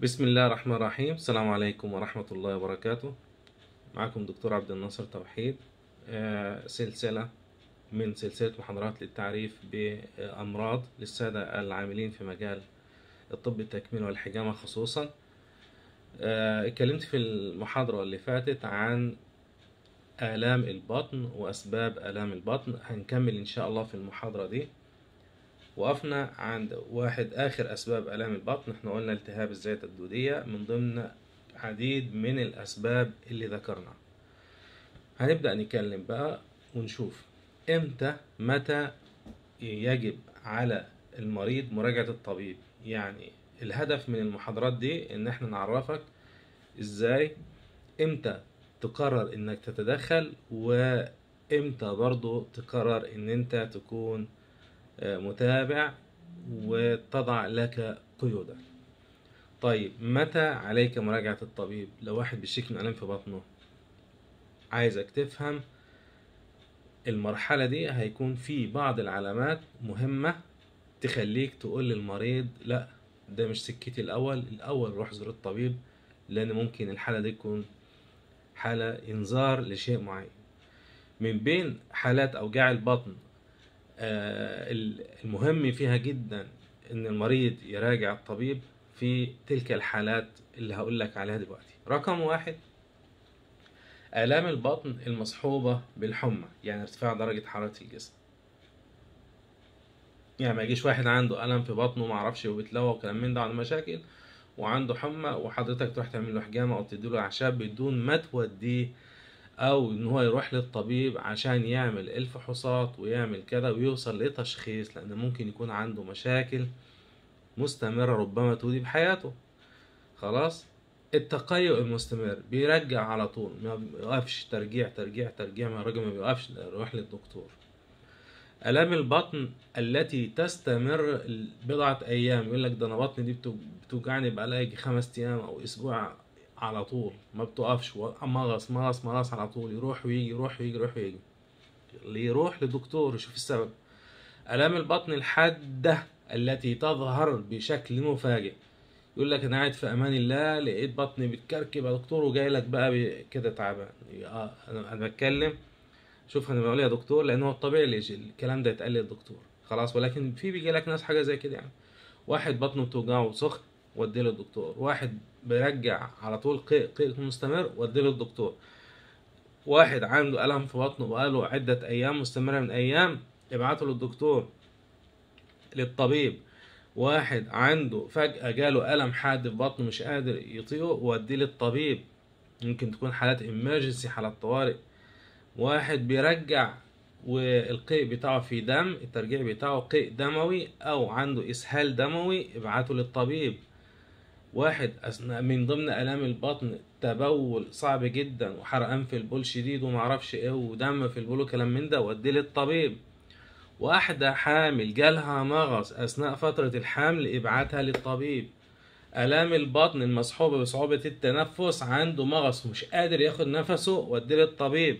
بسم الله الرحمن الرحيم السلام عليكم ورحمة الله وبركاته معكم دكتور عبد الناصر توحيد سلسلة من سلسلة محاضرات للتعريف بأمراض للسادة العاملين في مجال الطب التكميل والحجامة خصوصا اتكلمت في المحاضرة اللي فاتت عن آلام البطن وأسباب آلام البطن هنكمل إن شاء الله في المحاضرة دي وقفنا عند واحد آخر أسباب آلام البطن احنا قلنا التهاب الزيت الدودية من ضمن عديد من الأسباب اللي ذكرنا هنبدأ نتكلم بقى ونشوف امتى متى يجب على المريض مراجعة الطبيب يعني الهدف من المحاضرات دي ان احنا نعرفك ازاي امتى تقرر انك تتدخل وامتى برضو تقرر ان انت تكون متابع وتضع لك قيودا طيب متى عليك مراجعة الطبيب لو واحد بيشتكي من ألم في بطنه عايزك تفهم المرحلة دي هيكون في بعض العلامات مهمة تخليك تقول للمريض لا ده مش سكتي الأول الأول روح زور الطبيب لأن ممكن الحالة دي تكون حالة إنذار لشيء معين من بين حالات أوجاع البطن آه، المهم فيها جدا ان المريض يراجع الطبيب في تلك الحالات اللي هقول لك عليها دلوقتي رقم واحد آلام البطن المصحوبة بالحمى يعني ارتفاع درجة حرارة الجسم يعني ما يجيش واحد عنده ألم في بطنه اعرفش وبيتلوى وكلام من ده عنده مشاكل وعنده حمى وحضرتك تروح تعمل له حجامة أو تديله أعشاب بدون ما توديه او ان هو يروح للطبيب عشان يعمل الفحوصات ويعمل كده ويوصل لتشخيص لان ممكن يكون عنده مشاكل مستمرة ربما تودي بحياته خلاص التقيؤ المستمر بيرجع على طول ما بيقفش ترجيع ترجيع ترجيع ما الراجل ما بيقفش يروح للدكتور الام البطن التي تستمر بضعه ايام يقول لك ده انا بطني دي بتوجعني بقى لها خمس ايام او اسبوع على طول ما بتقفش مغص مغص مغص على طول يروح ويجي يروح ويجي يروح ويجي اللي يروح لدكتور يشوف السبب الام البطن الحاده التي تظهر بشكل مفاجئ يقول لك انا قاعد في امان الله لقيت بطني بتكركب يا دكتور وجاي لك بقى كده تعبان آه انا بتكلم شوف انا بقول يا دكتور لان هو الطبيعي اللي الكلام ده يتقال للدكتور خلاص ولكن في بيجي لك ناس حاجه زي كده يعني واحد بطنه بتوجعه وسخن وديه للدكتور واحد بيرجع على طول قيء قيء مستمر وديه للدكتور واحد عنده ألم في بطنه بقاله عدة أيام مستمرة من أيام ابعته للدكتور للطبيب واحد عنده فجأة جاله ألم حاد في بطنه مش قادر يطيقه وديه للطبيب ممكن تكون حالات إمرجنسي حالات طوارئ واحد بيرجع والقيء بتاعه في دم الترجيع بتاعه قيء دموي أو عنده إسهال دموي ابعته للطبيب واحد أثناء من ضمن آلام البطن تبول صعب جدا وحرقان في البول شديد ومعرفش ايه ودم في البول وكلام من ده ودي للطبيب واحدة حامل جالها مغص أثناء فترة الحمل ابعتها للطبيب آلام البطن المصحوبة بصعوبة التنفس عنده مغص ومش قادر ياخد نفسه ودي للطبيب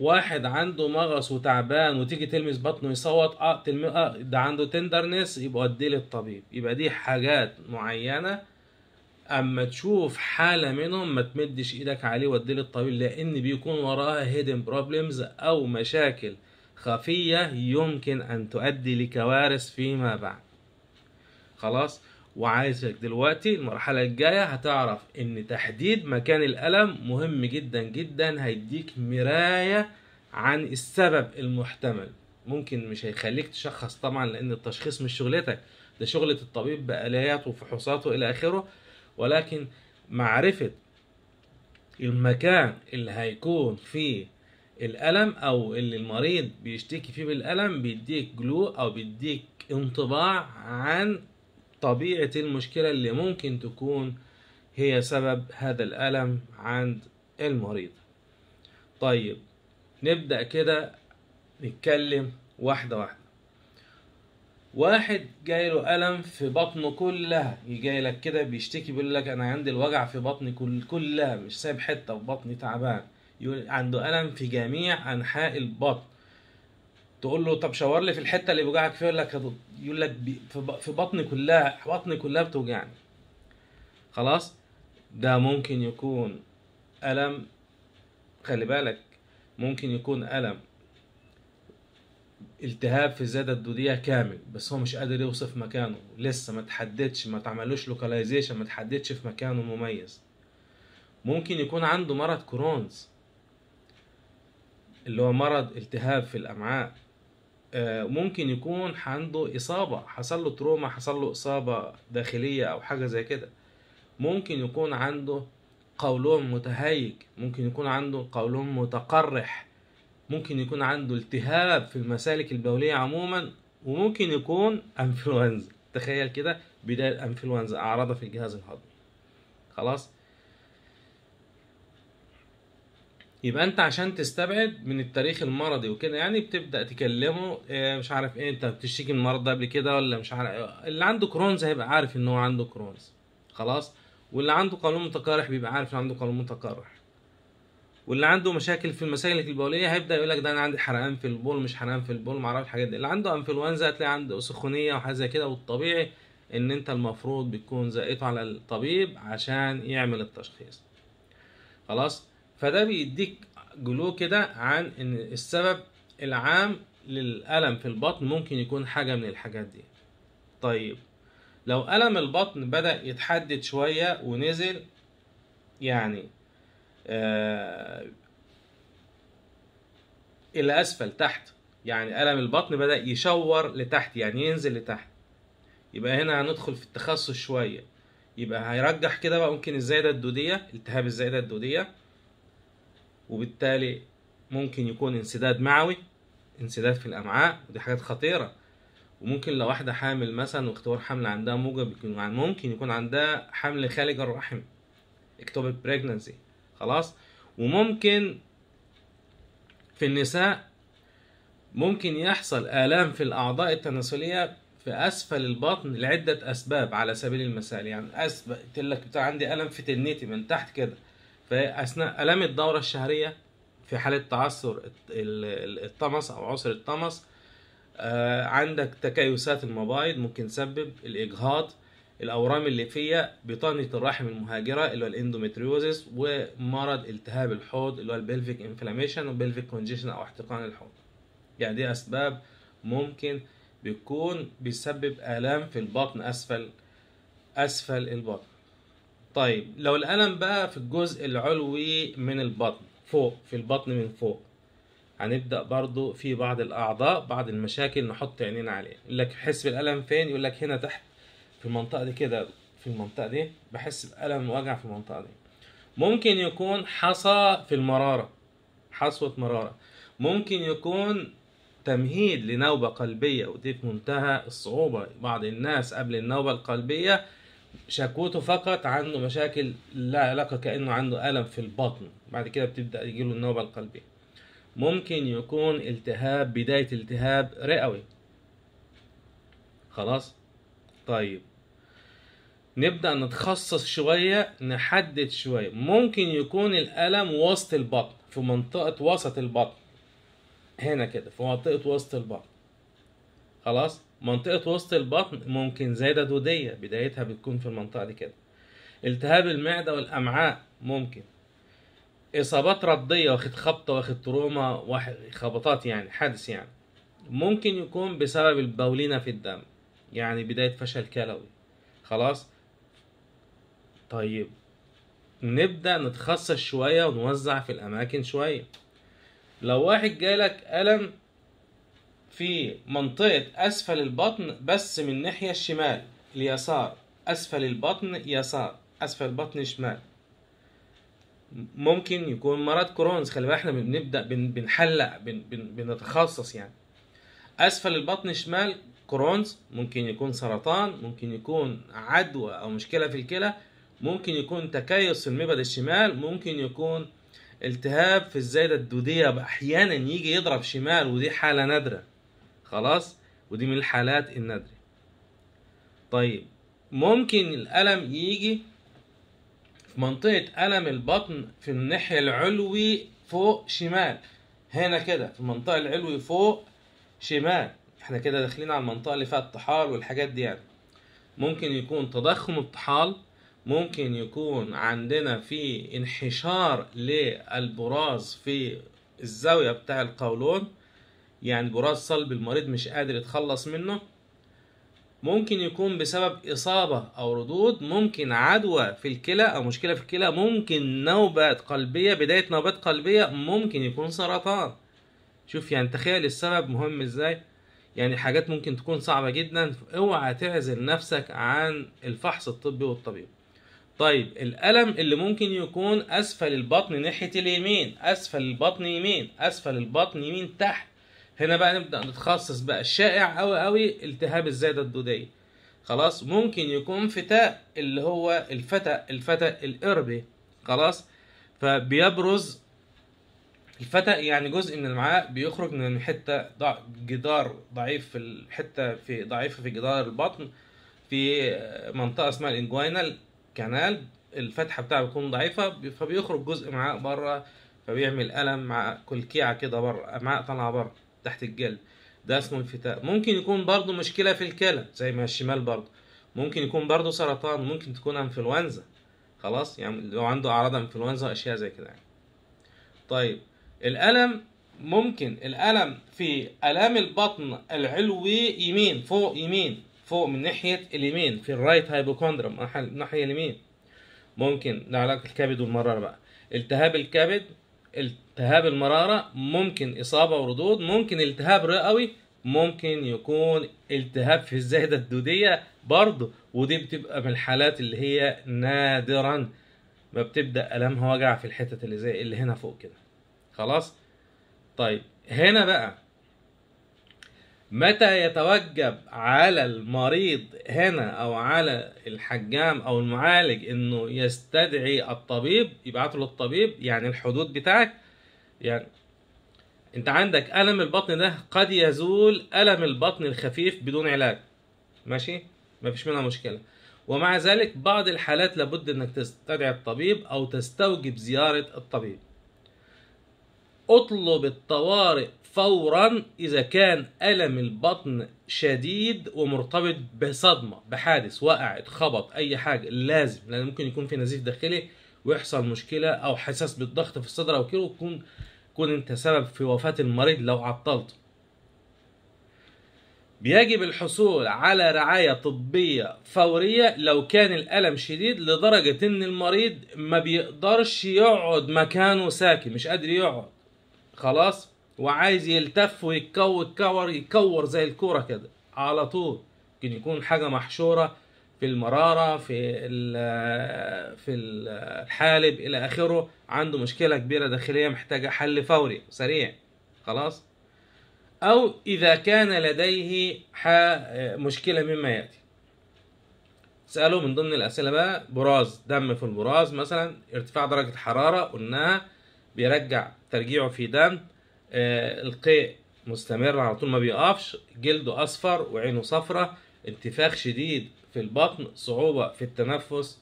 واحد عنده مغص وتعبان وتيجي تلمس بطنه يصوت اه, تلم... آه ده عنده تندرنس يبقى وديه للطبيب يبقى دي حاجات معينه اما تشوف حاله منهم ما تمدش ايدك عليه وديه للطبيب لان بيكون وراها هيدن بروبلمز او مشاكل خفيه يمكن ان تؤدي لكوارث فيما بعد خلاص وعايزك دلوقتي المرحلة الجاية هتعرف ان تحديد مكان الألم مهم جدا جدا هيديك مراية عن السبب المحتمل ممكن مش هيخليك تشخص طبعا لان التشخيص مش شغلتك ده شغلة الطبيب بآلياته وفحوصاته الى اخره ولكن معرفة المكان اللي هيكون فيه الألم أو اللي المريض بيشتكي فيه بالألم بيديك جلو أو بيديك انطباع عن طبيعة المشكلة اللي ممكن تكون هي سبب هذا الألم عند المريض طيب نبدأ كده نتكلم واحدة واحدة واحد جاي له ألم في بطنه كلها يجي لك كده بيشتكي بيقول لك أنا عندي الوجع في بطني كل كلها مش سايب حتة في بطني تعبان عنده ألم في جميع أنحاء البطن تقول له طب شاور لي في الحته اللي بيوجعك فيها يقول لك يقول لك في بطني كلها بطني كلها بتوجعني خلاص ده ممكن يكون الم خلي بالك ممكن يكون الم التهاب في الزاده الدوديه كامل بس هو مش قادر يوصف مكانه لسه ما تحددش ما تعملوش لوكاليزيشن ما تحددش في مكانه مميز ممكن يكون عنده مرض كرونز اللي هو مرض التهاب في الامعاء آه، ممكن يكون عنده إصابة حصل له تروما حصل له إصابة داخلية أو حاجة زي كده ممكن يكون عنده قولون متهيج ممكن يكون عنده قولون متقرح ممكن يكون عنده التهاب في المسالك البولية عموما وممكن يكون انفلونزا تخيل كده بداية انفلونزا أعراضها في الجهاز الهضمي خلاص يبقى انت عشان تستبعد من التاريخ المرضي وكده يعني بتبدا تكلمه إيه، مش عارف ايه انت بتشتكي من المرض ده قبل كده ولا مش عارف اللي عنده كرونز هيبقى عارف ان هو عنده كرونز خلاص واللي عنده قولون متقرح بيبقى عارف ان عنده قولون متقرح واللي عنده مشاكل في المسالك البوليه هيبدا يقول لك ده انا عندي حرقان في البول مش حرقان في البول معرفش الحاجات دي اللي عنده انفلونزا هتلاقي عنده سخونيه وحاجه زي كده والطبيعي ان انت المفروض بتكون زقيته على الطبيب عشان يعمل التشخيص خلاص فده بيديك جلو كده عن ان السبب العام للألم في البطن ممكن يكون حاجة من الحاجات دي طيب لو ألم البطن بدأ يتحدد شوية ونزل يعني آه إلى أسفل تحت يعني ألم البطن بدأ يشور لتحت يعني ينزل لتحت يبقى هنا هندخل في التخصص شوية يبقى هيرجح كده بقى ممكن الزايدة الدودية التهاب الزايدة الدودية وبالتالي ممكن يكون انسداد معوي انسداد في الامعاء ودي حاجات خطيره وممكن لو واحده حامل مثلا واختبار حمل عندها موجب يكون ممكن يكون عندها حمل خارج الرحم اكتوبيك بريجننسي خلاص وممكن في النساء ممكن يحصل آلام في الأعضاء التناسلية في أسفل البطن لعدة أسباب على سبيل المثال يعني أسباب لك بتاع عندي ألم في تنيتي من تحت كده فاثناء الام الدوره الشهريه في حاله تعثر الطمس او عسر الطمس آه، عندك تكيسات المبايض ممكن تسبب الاجهاض الاورام اللي فيها بطانه الرحم المهاجره اللي هو الاندومتريوزس ومرض التهاب الحوض اللي هو البلفيك انفلاميشن وبلفيك كونجيشن او احتقان الحوض يعني دي اسباب ممكن بتكون بيسبب الام في البطن اسفل اسفل البطن طيب لو الألم بقى في الجزء العلوي من البطن فوق في البطن من فوق هنبدأ برضو في بعض الأعضاء بعض المشاكل نحط عينينا عليها يقول لك بحس بالألم فين يقول لك هنا تحت في المنطقة دي كده في المنطقة دي بحس بألم وجع في المنطقة دي ممكن يكون حصى في المرارة حصوة مرارة ممكن يكون تمهيد لنوبة قلبية ودي في منتهى الصعوبة بعض الناس قبل النوبة القلبية شكوته فقط عنده مشاكل لا علاقة كأنه عنده ألم في البطن بعد كده بتبدأ يجيله النوبة القلبية ممكن يكون التهاب بداية التهاب رئوي خلاص طيب نبدأ نتخصص شوية نحدد شوية ممكن يكون الألم وسط البطن في منطقة وسط البطن هنا كده في منطقة وسط البطن خلاص منطقة وسط البطن ممكن زايدة دودية بدايتها بتكون في المنطقة دي كده التهاب المعدة والأمعاء ممكن إصابات ردية واخد خبطة واخد تروما واخد خبطات يعني حادث يعني ممكن يكون بسبب البولينة في الدم يعني بداية فشل كلوي خلاص طيب نبدأ نتخصص شوية ونوزع في الأماكن شوية لو واحد جالك ألم في منطقة أسفل البطن بس من ناحية الشمال اليسار أسفل البطن يسار أسفل البطن شمال ممكن يكون مرض كرونز خلي بالك احنا بنبدا بنحلق بن بنتخصص يعني اسفل البطن شمال كرونز ممكن يكون سرطان ممكن يكون عدوى او مشكله في الكلى ممكن يكون تكيس في المبد الشمال ممكن يكون التهاب في الزايده الدوديه احيانا يجي يضرب شمال ودي حاله نادره خلاص ودي من الحالات النادرة طيب ممكن الألم يجي في منطقة ألم البطن في الناحية العلوي فوق شمال هنا كده في المنطقة العلوي فوق شمال احنا كده داخلين على المنطقة اللي فيها الطحال والحاجات دي يعني ممكن يكون تضخم الطحال ممكن يكون عندنا في انحشار للبراز في الزاوية بتاع القولون يعني جراث صلب المريض مش قادر يتخلص منه ممكن يكون بسبب إصابة أو ردود ممكن عدوى في الكلى أو مشكلة في الكلى ممكن نوبات قلبية بداية نوبات قلبية ممكن يكون سرطان شوف يعني تخيل السبب مهم إزاي يعني حاجات ممكن تكون صعبة جدا اوعى تعزل نفسك عن الفحص الطبي والطبيب طيب الألم اللي ممكن يكون أسفل البطن ناحية اليمين أسفل البطن يمين أسفل البطن يمين تحت هنا بقى نبدا نتخصص بقى الشائع قوي قوي التهاب الزايده الدوديه خلاص ممكن يكون فتاء اللي هو الفتى الفتى القربي خلاص فبيبرز الفتى يعني جزء من المعاء بيخرج من حته ضع جدار ضعيف في الحته في ضعيفه في جدار البطن في منطقه اسمها الانجوينال كانال الفتحه بتاعه بتكون ضعيفه فبيخرج جزء معاء بره فبيعمل الم مع كلكيعه كده بره امعاء طالعه بره تحت الجلد ده اسمه انفتاح ممكن يكون برضه مشكلة في الكلى زي ما الشمال برضه ممكن يكون برضه سرطان ممكن تكون انفلونزا خلاص يعني لو عنده اعراض انفلونزا واشياء زي كده يعني طيب الالم ممكن الالم في الام البطن العلوي يمين فوق يمين فوق من ناحيه اليمين في الرايت هايبوكوندرم الناحيه اليمين ممكن ده علاقه الكبد والمراره بقى التهاب الكبد التهاب المراره ممكن اصابه وردود ممكن التهاب رئوي ممكن يكون التهاب في الزائده الدوديه برضه ودي بتبقى من الحالات اللي هي نادرا ما بتبدا المها وجع في الحتت اللي زي اللي هنا فوق كده خلاص طيب هنا بقى متى يتوجب على المريض هنا او على الحجام او المعالج انه يستدعي الطبيب يبعته للطبيب يعني الحدود بتاعك يعني انت عندك الم البطن ده قد يزول الم البطن الخفيف بدون علاج ماشي مفيش منها مشكله ومع ذلك بعض الحالات لابد انك تستدعي الطبيب او تستوجب زياره الطبيب اطلب الطوارئ فورا اذا كان الم البطن شديد ومرتبط بصدمه بحادث وقع اتخبط اي حاجه لازم لان ممكن يكون في نزيف داخلي ويحصل مشكله او حساس بالضغط في الصدر او كده وتكون تكون انت سبب في وفاه المريض لو عطلته بيجب الحصول على رعاية طبية فورية لو كان الألم شديد لدرجة إن المريض ما بيقدرش يقعد مكانه ساكن مش قادر يقعد خلاص وعايز يلتف ويتكور يتكور يكور زي الكوره كده على طول ممكن يكون حاجه محشوره في المراره في في الحالب الى اخره عنده مشكله كبيره داخليه محتاجه حل فوري سريع خلاص او اذا كان لديه مشكله مما ياتي سالوا من ضمن الأسئلة بقى براز دم في البراز مثلا ارتفاع درجة الحرارة قلناها بيرجع ترجيعه في دم آه، القيء مستمر على طول ما بيقفش جلده اصفر وعينه صفرة انتفاخ شديد في البطن صعوبة في التنفس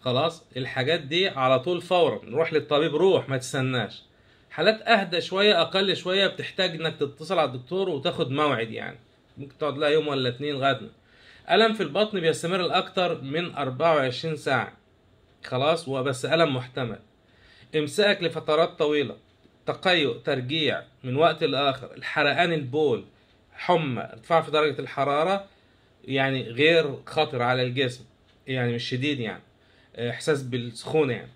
خلاص الحاجات دي على طول فورا روح للطبيب روح ما تستناش حالات اهدى شوية اقل شوية بتحتاج انك تتصل على الدكتور وتاخد موعد يعني ممكن تقعد لها يوم ولا اتنين غدا الم في البطن بيستمر لاكتر من 24 ساعة خلاص وبس الم محتمل إمساك لفترات طويلة تقيؤ ترجيع من وقت لآخر الحرقان البول حمى ارتفاع في درجة الحرارة يعني غير خطر على الجسم يعني مش شديد يعني آه، احساس بالسخونة يعني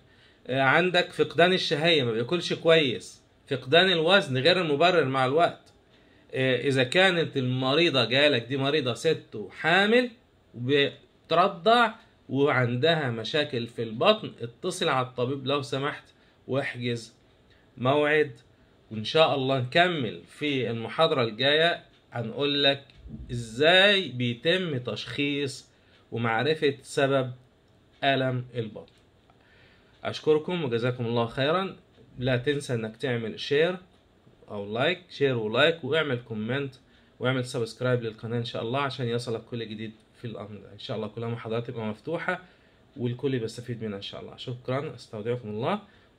آه، عندك فقدان الشهية ما بياكلش كويس فقدان الوزن غير المبرر مع الوقت آه، اذا كانت المريضة جالك دي مريضة ست وحامل وبترضع وعندها مشاكل في البطن اتصل على الطبيب لو سمحت واحجز موعد وان شاء الله نكمل في المحاضرة الجاية هنقول لك ازاي بيتم تشخيص ومعرفة سبب ألم البطن أشكركم وجزاكم الله خيرا لا تنسى انك تعمل شير او لايك شير ولايك واعمل كومنت واعمل سبسكرايب للقناة ان شاء الله عشان يصلك كل جديد في الامر ان شاء الله كل محاضرات تبقى مفتوحة والكل بيستفيد منها ان شاء الله شكرا استودعكم الله